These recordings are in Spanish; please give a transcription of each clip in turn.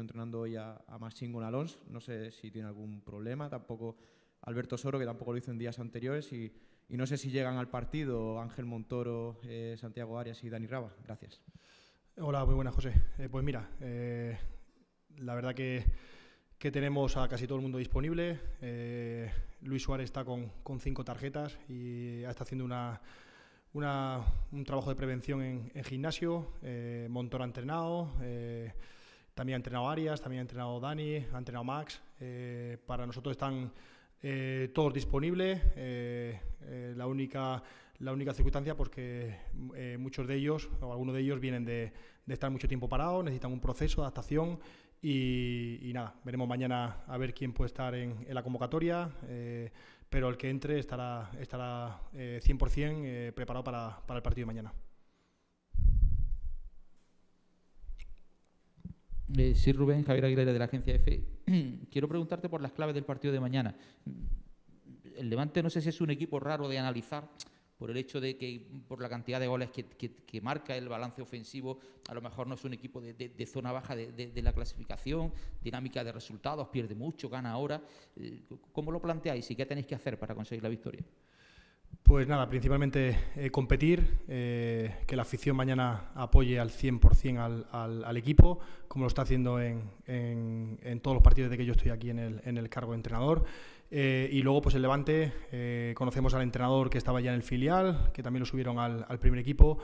entrenando hoy a, a en Alonso, no sé si tiene algún problema, tampoco Alberto Soro, que tampoco lo hizo en días anteriores, y, no sé si llegan al partido Ángel Montoro, eh, Santiago Arias y Dani Raba. Gracias. Hola, muy buenas, José. Eh, pues mira, eh, la verdad que, tenemos a casi todo el mundo disponible. Luis Suárez está con, cinco tarjetas y está haciendo una, un trabajo de prevención en, en gimnasio. Montoro ha entrenado. También ha entrenado Arias, también ha entrenado Dani, ha entrenado Max. Eh, para nosotros están eh, todos disponibles. Eh, la, única, la única circunstancia, porque que muchos de ellos, o algunos de ellos, vienen de, estar mucho tiempo parados, necesitan un proceso de adaptación. Y, nada, veremos mañana a ver quién puede estar en, la convocatoria, pero el que entre estará, estará eh, 100% preparado para el partido de mañana. sí, Rubén, Javier Aguilera de la agencia EFE. Quiero preguntarte por las claves del partido de mañana. El Levante no sé si es un equipo raro de analizar por el hecho de que por la cantidad de goles que, marca el balance ofensivo, a lo mejor no es un equipo de, zona baja de, de, la clasificación, dinámica de resultados, pierde mucho, gana ahora. Eh, ¿Cómo lo planteáis y qué tenéis que hacer para conseguir la victoria? Pues nada, principalmente eh, competir, eh, que la afición mañana apoye al 100% al, al, al, equipo, como lo está haciendo en, todos los partidos de que yo estoy aquí en el, cargo de entrenador. Eh, y luego, pues el Levante, conocemos al entrenador que estaba ya en el filial, que también lo subieron al primer equipo.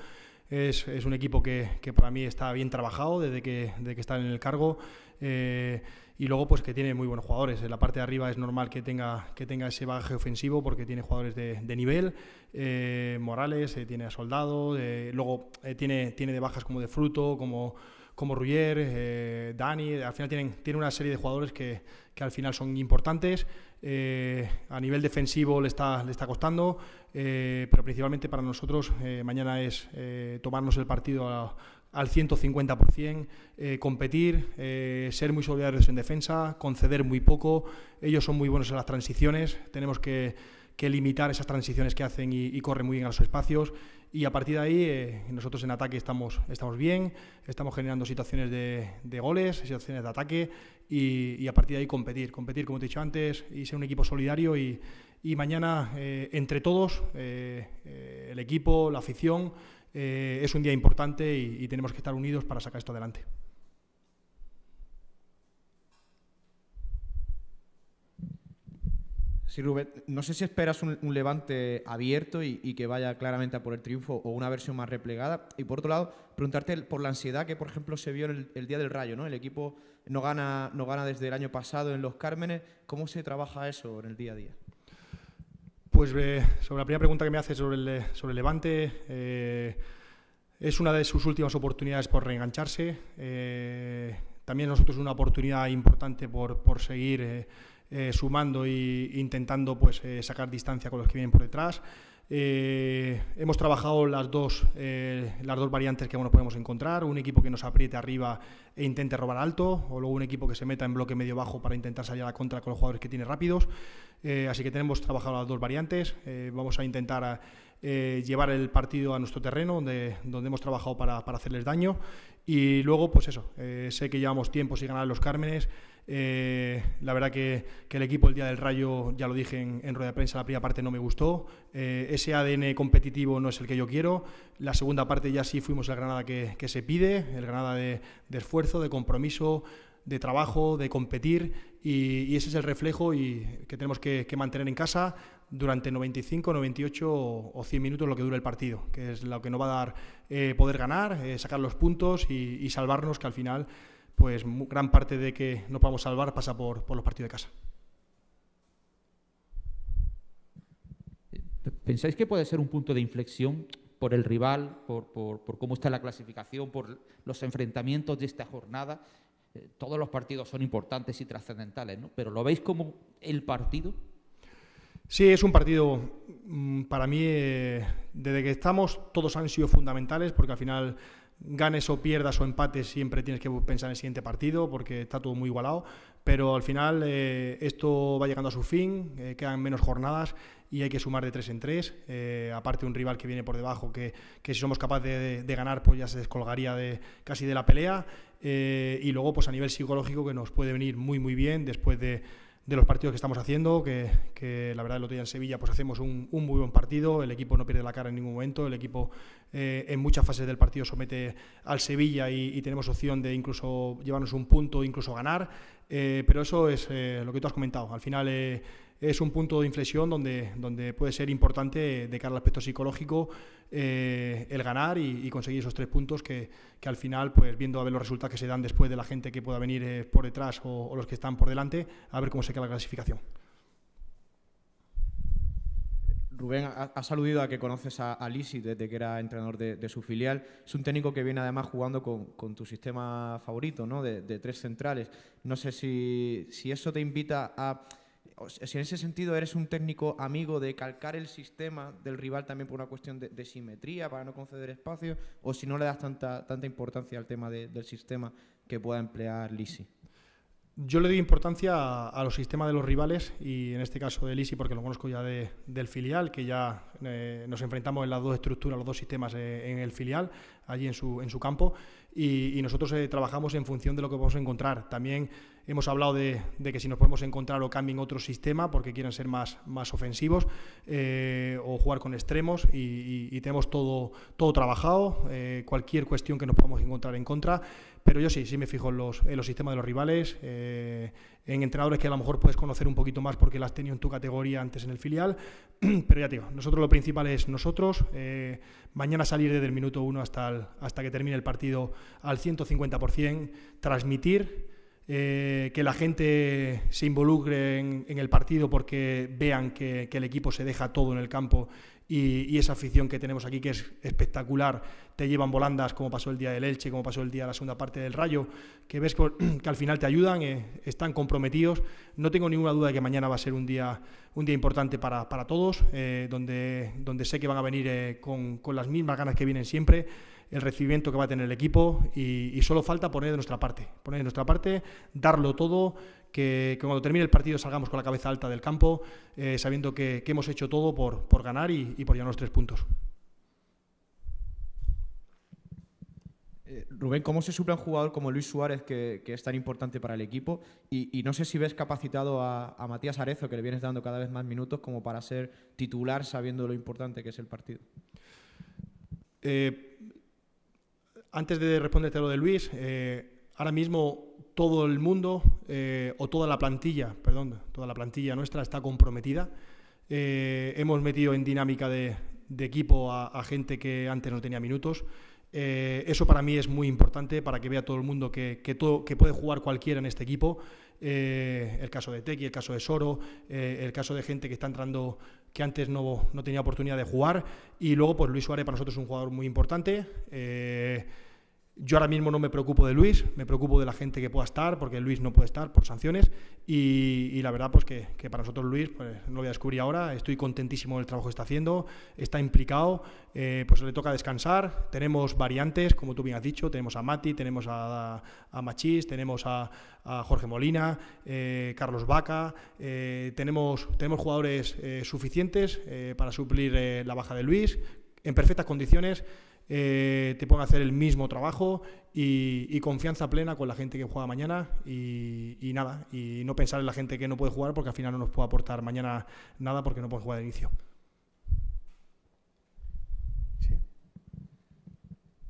Es, es un equipo que, que, para mí está bien trabajado desde que, desde que está en el cargo. Eh, y luego pues que tiene muy buenos jugadores. En la parte de arriba es normal que tenga, que tenga ese baje ofensivo porque tiene jugadores de, de nivel, eh, Morales, eh, tiene a Soldado, luego tiene, tiene de bajas como de Fruto, como, como Ruyer, Dani, al final tienen, tiene una serie de jugadores que, que al final son importantes. a nivel defensivo le está, le está costando, eh, pero principalmente para nosotros eh, mañana es eh, tomarnos el partido al 150%, competir, ser muy solidarios en defensa, conceder muy poco. Ellos son muy buenos en las transiciones, tenemos que, limitar esas transiciones que hacen y, corre corren muy bien a los espacios. Y a partir de ahí, nosotros en ataque estamos, estamos bien, estamos generando situaciones de, goles, situaciones de ataque y, y, a partir de ahí competir, competir como te he dicho antes y ser un equipo solidario y, y mañana eh, entre todos, eh, eh, el equipo, la afición, es un día importante y, tenemos que estar unidos para sacar esto adelante. Sí, Rubén, no sé si esperas un, levante abierto y, que vaya claramente a por el triunfo o una versión más replegada. Y por otro lado, preguntarte por la ansiedad que, por ejemplo, se vio en el, el, día del Rayo, ¿no? El equipo no gana, no gana desde el año pasado en los Cármenes. ¿Cómo se trabaja eso en el día a día? Pues, eh, sobre la primera pregunta que me hace sobre el, eh, sobre Levante, eh, es una de sus últimas oportunidades por reengancharse. también nosotros una oportunidad importante por, seguir sumando e intentando pues, sacar distancia con los que vienen por detrás. Eh, hemos trabajado las dos, eh, las dos variantes que nos podemos encontrar, un equipo que nos apriete arriba e intente robar alto, o luego un equipo que se meta en bloque medio-bajo para intentar salir a la contra con los jugadores que tiene rápidos. Eh, así que tenemos trabajado las dos variantes, vamos a intentar llevar el partido a nuestro terreno, donde, donde hemos trabajado para, para hacerles daño. Y luego, pues eso, sé que llevamos tiempo sin ganar los Cármenes. Eh, la verdad que, que, el equipo el día del Rayo, ya lo dije en, en rueda de prensa, la primera parte no me gustó. Eh, ese ADN competitivo no es el que yo quiero. La segunda parte ya sí fuimos el Granada que, que se pide, el Granada de, esfuerzo, de compromiso, de trabajo, de competir. Y, ese es el reflejo y que tenemos que, mantener en casa durante 95, 98 o 100 minutos lo que dura el partido, que es lo que nos va a dar eh, poder ganar, sacar los puntos y, y salvarnos, que al final pues gran parte de que no podemos salvar pasa por, los partidos de casa. Eh, ¿Pensáis que puede ser un punto de inflexión por el rival, por, cómo está la clasificación, por los enfrentamientos de esta jornada? Eh, todos los partidos son importantes y trascendentales, ¿no? Pero ¿lo veis como el partido? Sí, es un partido mm, para mí, eh, desde que estamos todos han sido fundamentales porque al final ganes o pierdas o empates, siempre tienes que pensar en el siguiente partido porque está todo muy igualado. Pero al final eh, esto va llegando a su fin, eh, quedan menos jornadas y hay que sumar de tres en tres. Eh, aparte un rival que viene por debajo, que, si somos capaces de, de, ganar, pues ya se descolgaría de, casi de la pelea. y luego, pues a nivel psicológico, que nos puede venir muy, muy bien después de de los partidos que estamos haciendo, que, la verdad el otro día en Sevilla pues hacemos un, muy buen partido, el equipo no pierde la cara en ningún momento, el equipo eh, en muchas fases del partido somete al Sevilla y, tenemos opción de incluso llevarnos un punto, incluso ganar, eh, pero eso es eh, lo que tú has comentado, al final es un punto de inflexión donde, donde puede ser importante de cara al aspecto psicológico eh, el ganar y, conseguir esos tres puntos que, al final, pues viendo a ver los resultados que se dan después de la gente que pueda venir eh, por detrás o, los que están por delante, a ver cómo se queda la clasificación. Rubén, has aludido a que conoces a, Lisi desde que era entrenador de, su filial. Es un técnico que viene además jugando con, tu sistema favorito, ¿no? De, tres centrales. No sé si, si eso te invita a si en ese sentido eres un técnico amigo de calcar el sistema del rival también por una cuestión de, simetría, para no conceder espacio, o si no le das tanta, tanta importancia al tema del sistema que pueda emplear Lisi. Yo le doy importancia a, los sistemas de los rivales y en este caso de Lisi porque lo conozco ya del filial, que ya eh, nos enfrentamos en las dos estructuras, los dos sistemas eh, en el filial, allí en su campo y, nosotros eh, trabajamos en función de lo que podemos encontrar. También hemos hablado de, que si nos podemos encontrar o cambien otro sistema porque quieren ser más, más ofensivos eh, o jugar con extremos y, tenemos todo, todo trabajado, eh, cualquier cuestión que nos podamos encontrar en contra. Pero yo sí, sí me fijo en los, en los sistemas de los rivales, en entrenadores que a lo mejor puedes conocer un poquito más porque las has tenido en tu categoría antes en el filial. Pero ya te digo, nosotros lo principal es nosotros. mañana salir desde el minuto uno hasta, hasta que termine el partido al 150%, transmitir, eh, que la gente se involucre en, el partido porque vean que, el equipo se deja todo en el campo y, esa afición que tenemos aquí, que es espectacular, te llevan volandas como pasó el día del Elche, como pasó el día de la segunda parte del Rayo, que ves que al final te ayudan, eh, están comprometidos. No tengo ninguna duda de que mañana va a ser un día, un día importante para, todos, eh, donde, sé que van a venir con las mismas ganas que vienen siempre el recibimiento que va a tener el equipo y, solo falta poner de nuestra parte, poner de nuestra parte, darlo todo, que, cuando termine el partido salgamos con la cabeza alta del campo, eh, sabiendo que, hemos hecho todo por, ganar y, por llevar los tres puntos. Eh, Rubén, ¿cómo se suple un jugador como Luis Suárez, que, es tan importante para el equipo? Y, no sé si ves capacitado a, Matías Arezo, que le vienes dando cada vez más minutos, como para ser titular sabiendo lo importante que es el partido. Eh, antes de responderte lo de Luis, eh, ahora mismo todo el mundo, eh, o toda la plantilla, perdón, toda la plantilla nuestra está comprometida. Eh, hemos metido en dinámica de, equipo a, gente que antes no tenía minutos. Eh, eso para mí es muy importante para que vea todo el mundo que, todo, que puede jugar cualquiera en este equipo. Eh, el caso de Tequi, el caso de Soro, eh, el caso de gente que está entrando que antes no, no, tenía oportunidad de jugar. Y luego, pues Luis Suárez para nosotros es un jugador muy importante. Yo ahora mismo no me preocupo de Luis, me preocupo de la gente que pueda estar, porque Luis no puede estar por sanciones. Y, la verdad, pues que, para nosotros Luis, pues, no lo voy a descubrir ahora, estoy contentísimo del trabajo que está haciendo, está implicado, eh, pues le toca descansar. Tenemos variantes, como tú bien has dicho, tenemos a Mati, tenemos a, a Machís, tenemos a, Jorge Molina, eh, Carlos Vaca, eh, tenemos, tenemos jugadores suficientes para suplir la baja de Luis, en perfectas condiciones. Eh, te pueden a hacer el mismo trabajo y, confianza plena con la gente que juega mañana y, nada, y no pensar en la gente que no puede jugar porque al final no nos puede aportar mañana nada porque no puede jugar de inicio.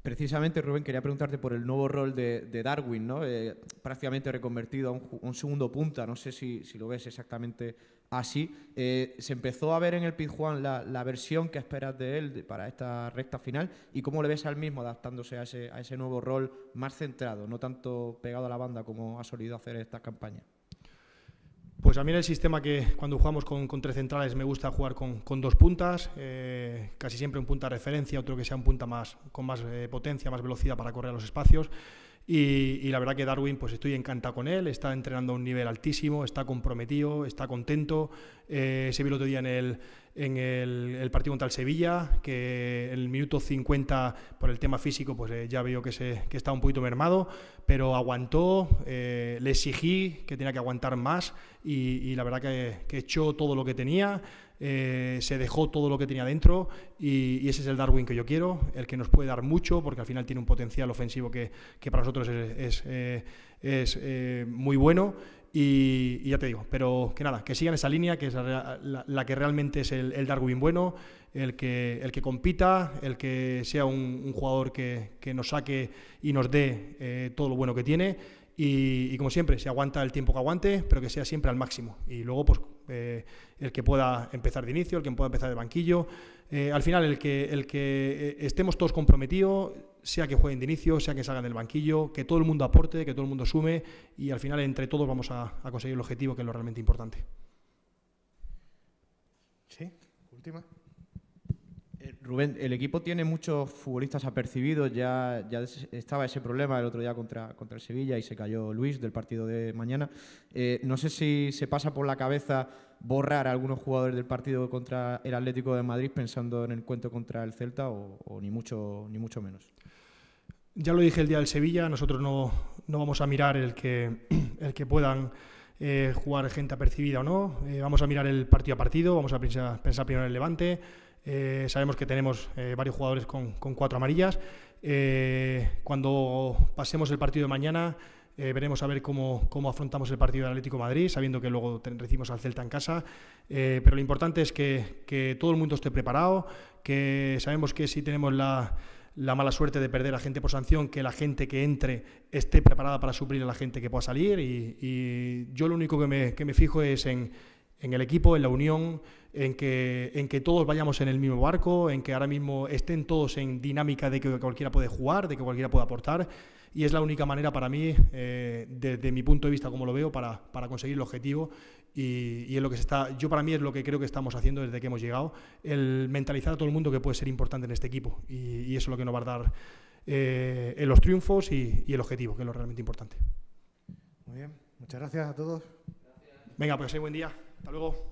Precisamente, Rubén, quería preguntarte por el nuevo rol de, Darwin, eh, prácticamente reconvertido a un, segundo punta. No sé si, si lo ves exactamente así. Eh, ¿Se empezó a ver en el Pizjuán la, la versión que esperas de él para esta recta final? ¿Y cómo le ves al mismo adaptándose a ese, nuevo rol más centrado, no tanto pegado a la banda como ha solido hacer esta campaña. Pues a mí el sistema que cuando jugamos con, tres centrales me gusta jugar con, dos puntas, eh, casi siempre un punta referencia, otro que sea un punta más, con más eh, potencia, más velocidad para correr a los espacios. Y, la verdad que Darwin, pues estoy encantado con él, está entrenando a un nivel altísimo, está comprometido, está contento. Eh, se vio el otro día en el, en el, partido contra el Sevilla, que el minuto 50 por el tema físico pues eh, ya veo que, se, que está un poquito mermado, pero aguantó, eh, le exigí que tenía que aguantar más y, la verdad que, que, echó todo lo que tenía, eh, se dejó todo lo que tenía dentro y, ese es el Darwin que yo quiero, el que nos puede dar mucho porque al final tiene un potencial ofensivo que, que para nosotros es, es, es muy bueno y, ya te digo, pero que nada, que sigan esa línea, que es la, que realmente es el, Darwin bueno, el que, el que compita, el que sea un, jugador que, nos saque y nos dé eh, todo lo bueno que tiene. Y, como siempre, se aguanta el tiempo que aguante, pero que sea siempre al máximo. Y luego, pues, eh, el que pueda empezar de inicio, el que pueda empezar de banquillo. Eh, al final, el que, el que estemos todos comprometidos, sea que jueguen de inicio, sea que salgan del banquillo, que todo el mundo aporte, que todo el mundo sume y al final entre todos vamos a, conseguir el objetivo que es lo realmente importante. Sí, última. Eh, Rubén, el equipo tiene muchos futbolistas apercibidos, ya, estaba ese problema el otro día contra, contra el Sevilla y se cayó Luis del partido de mañana. Eh, no sé si se pasa por la cabeza borrar a algunos jugadores del partido contra el Atlético de Madrid pensando en el cuento contra el Celta o, o ni, mucho, ni mucho menos ya lo dije el día del Sevilla, nosotros no, vamos a mirar el que, el que puedan eh, jugar gente apercibida o no, eh, vamos a mirar el partido a partido, vamos a pensar, primero en el levante. Eh, sabemos que tenemos varios jugadores con, con cuatro amarillas. cuando pasemos el partido de mañana, veremos a ver cómo, cómo, afrontamos el partido del Atlético Madrid, sabiendo que luego recibimos al Celta en casa. pero lo importante es que, que, todo el mundo esté preparado, que sabemos que si tenemos la, la mala suerte de perder a gente por sanción, que la gente que entre esté preparada para suplir a la gente que pueda salir. Y, yo lo único que me, fijo es en, el equipo, en la unión, en que, en que todos vayamos en el mismo barco, en que ahora mismo estén todos en dinámica de que cualquiera puede jugar, de que cualquiera pueda aportar. Y es la única manera para mí, eh, desde mi punto de vista, como lo veo, para, para conseguir el objetivo y, es lo que se está, yo para mí es lo que creo que estamos haciendo desde que hemos llegado, el mentalizar a todo el mundo que puede ser importante en este equipo y, eso es lo que nos va a dar eh, en los triunfos y, el objetivo, que es lo realmente importante. Muy bien, muchas gracias a todos. Venga, pues sí, buen día. Hasta luego.